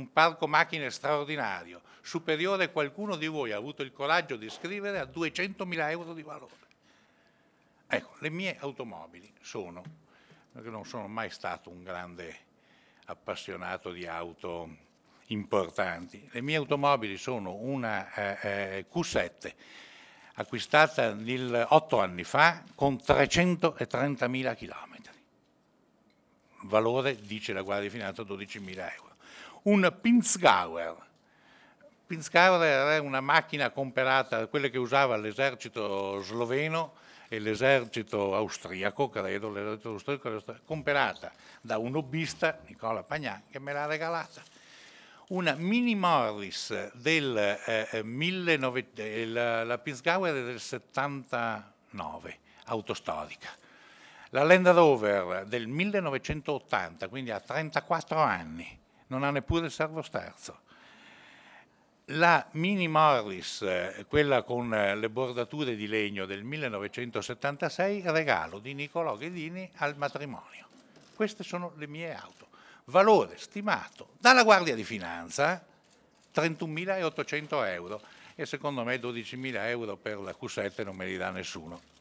un parco macchine straordinario, superiore a qualcuno di voi ha avuto il coraggio di scrivere a 200.000 euro di valore. Ecco, le mie automobili sono, perché non sono mai stato un grande appassionato di auto importanti, le mie automobili sono una eh, eh Q7 acquistata otto anni fa con 330.000 km valore, dice la Guardia di Finanza, 12.000 euro un Pinzgauer. Pinzgauer era una macchina comperata, quella che usava l'esercito sloveno e l'esercito austriaco, credo, l'esercito austriaco, comperata da un hobbista, Nicola Pagnan, che me l'ha regalata. Una Mini Morris del eh, 1900, eh, la, la Pinzgauer del 79, autostorica. La Land Rover del 1980, quindi a 34 anni non ha neppure il servo sterzo. La Mini Morris, eh, quella con eh, le bordature di legno del 1976, regalo di Niccolò Ghedini al matrimonio. Queste sono le mie auto. Valore stimato dalla Guardia di Finanza 31.800 eh, euro e secondo me 12.000 euro per la Q7 non me li dà nessuno.